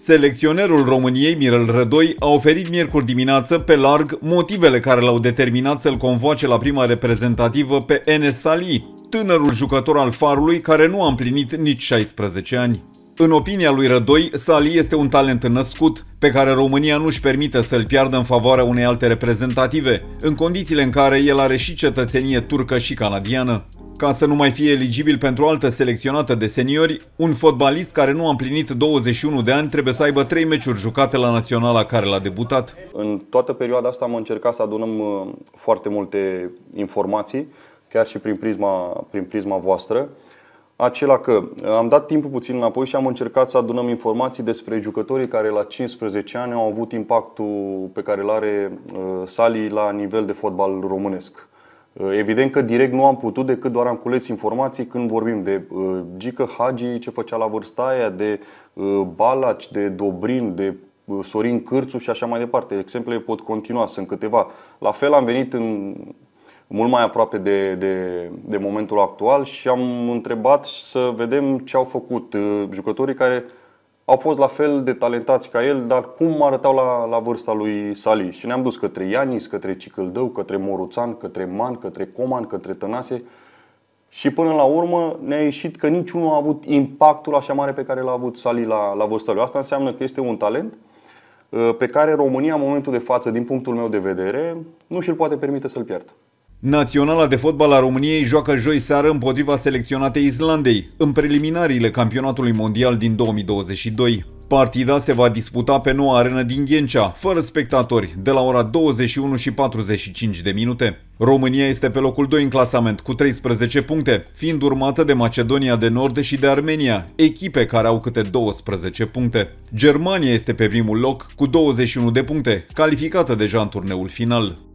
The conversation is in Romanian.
Selecționerul României, Mirel Rădoi, a oferit miercuri dimineață pe larg motivele care l-au determinat să-l convoace la prima reprezentativă pe Enes Ali, tânărul jucător al Farului care nu a împlinit nici 16 ani. În opinia lui Rădoi, Sali este un talent născut, pe care România nu își permite să-l piardă în favoarea unei alte reprezentative, în condițiile în care el are și cetățenie turcă și canadiană. Ca să nu mai fie eligibil pentru altă selecționată de seniori, un fotbalist care nu a împlinit 21 de ani trebuie să aibă 3 meciuri jucate la naționala care l-a debutat. În toată perioada asta am încercat să adunăm uh, foarte multe informații, chiar și prin prisma, prin prisma voastră. Acela că uh, am dat timpul puțin înapoi și am încercat să adunăm informații despre jucătorii care la 15 ani au avut impactul pe care îl are uh, Sali la nivel de fotbal românesc. Uh, evident că direct nu am putut decât doar am cules informații când vorbim de uh, Gică Hagi, ce făcea la vârsta aia, de uh, Balaci, de Dobrin, de Sorin Cârțu și așa mai departe. Exemplele pot continua, sunt câteva. La fel am venit în mult mai aproape de, de, de momentul actual și am întrebat să vedem ce au făcut jucătorii care au fost la fel de talentați ca el, dar cum arătau la, la vârsta lui Sali. Și ne-am dus către Ianis, către Cicăldău, către Moruțan, către Man, către Coman, către Tănase. Și până la urmă ne-a ieșit că niciunul a avut impactul așa mare pe care l-a avut Sali la, la vârsta lui. Asta înseamnă că este un talent uh, pe care România, în momentul de față, din punctul meu de vedere, nu și-l poate permite să-l pierdă. Naționala de fotbal a României joacă joi seară împotriva selecționatei Islandei, în preliminariile campionatului mondial din 2022. Partida se va disputa pe noua arenă din Ghencea, fără spectatori, de la ora 21 și 45 de minute. România este pe locul 2 în clasament, cu 13 puncte, fiind urmată de Macedonia de Nord și de Armenia, echipe care au câte 12 puncte. Germania este pe primul loc, cu 21 de puncte, calificată deja în turneul final.